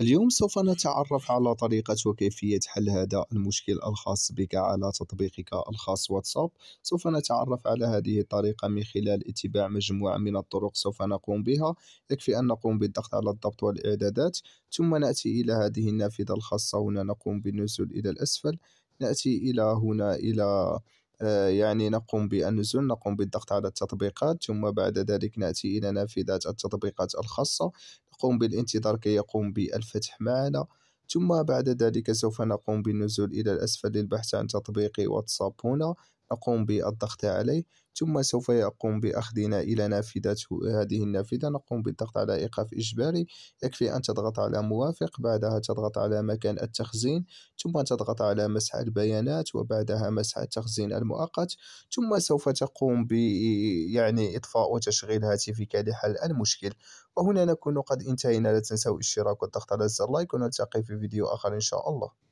اليوم سوف نتعرف على طريقة وكيفية حل هذا المشكل الخاص بك على تطبيقك الخاص واتساب سوف نتعرف على هذه الطريقة من خلال اتباع مجموعة من الطرق سوف نقوم بها يكفي أن نقوم بالضغط على الضبط والإعدادات ثم نأتي إلى هذه النافذة الخاصة هنا نقوم بالنزول إلى الأسفل نأتي إلى هنا إلى آه، يعني نقوم بالنزول نقوم بالضغط على التطبيقات ثم بعد ذلك نأتي إلى نافذة التطبيقات الخاصة نقوم بالانتظار كي يقوم بالفتح معنا ثم بعد ذلك سوف نقوم بالنزول إلى الأسفل للبحث عن تطبيق واتساب هنا أقوم بالضغط عليه ثم سوف يقوم بأخذنا إلى نافذة هذه النافذة نقوم بالضغط على إيقاف إجباري يكفي أن تضغط على موافق بعدها تضغط على مكان التخزين ثم تضغط على مسح البيانات وبعدها مسح التخزين المؤقت ثم سوف تقوم ب يعني إطفاء وتشغيل هاتفك لحل المشكل وهنا نكون قد انتهينا لا تنسوا الاشتراك والضغط على زر لايك ونلتقي في فيديو آخر إن شاء الله